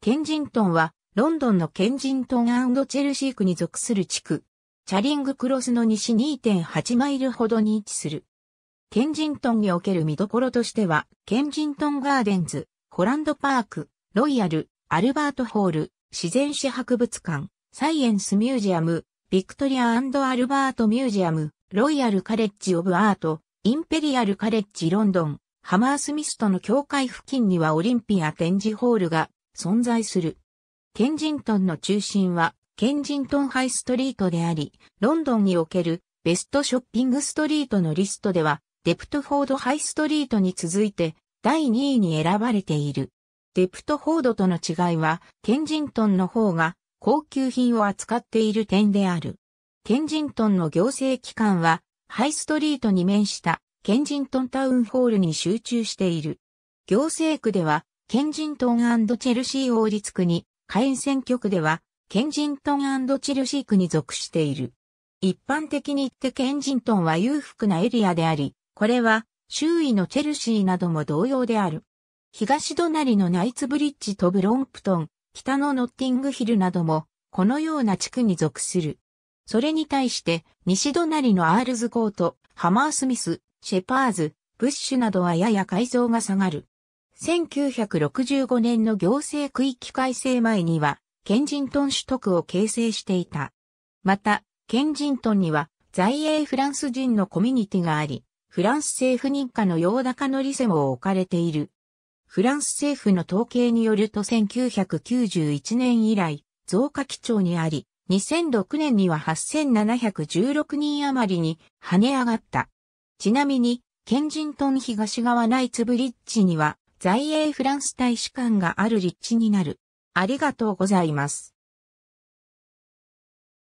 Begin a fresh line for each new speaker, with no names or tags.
ケンジントンは、ロンドンのケンジントンチェルシー区に属する地区。チャリングクロスの西2.8マイルほどに位置する。ケンジントンにおける見どころとしては、ケンジントンガーデンズ、ホランドパーク、ロイヤル、アルバートホール、自然史博物館、サイエンスミュージアム、ビクトリアアルバートミュージアム、ロイヤルカレッジオブアート、インペリアルカレッジロンドン、ハマースミスとの境界付近にはオリンピア展示ホールが存在する。ケンジントンの中心は、ケンジントンハイストリートであり、ロンドンにおけるベストショッピングストリートのリストでは、デプトフォードハイストリートに続いて第2位に選ばれている。デプトフォードとの違いは、ケンジントンの方が高級品を扱っている点である。ケンジントンの行政機関は、ハイストリートに面したケンジントンタウンホールに集中している。行政区では、ケンジントンチェルシー王立国、下院選挙区では、ケンジントンチェルシー区に属している。一般的に言ってケンジントンは裕福なエリアであり、これは周囲のチェルシーなども同様である。東隣のナイツブリッジとブロンプトン、北のノッティングヒルなども、このような地区に属する。それに対して、西隣のアールズコート、ハマースミス、シェパーズ、ブッシュなどはやや改造が下がる。1965年の行政区域改正前には、ケンジントン取得を形成していた。また、ケンジントンには、在英フランス人のコミュニティがあり、フランス政府認可の洋高のリセも置かれている。フランス政府の統計によると1991年以来、増加基調にあり、2006年には8716人余りに跳ね上がった。ちなみに、ケンジントン東側ナイツブリッジには在英フランス大使館がある立地になる。ありがとうございます。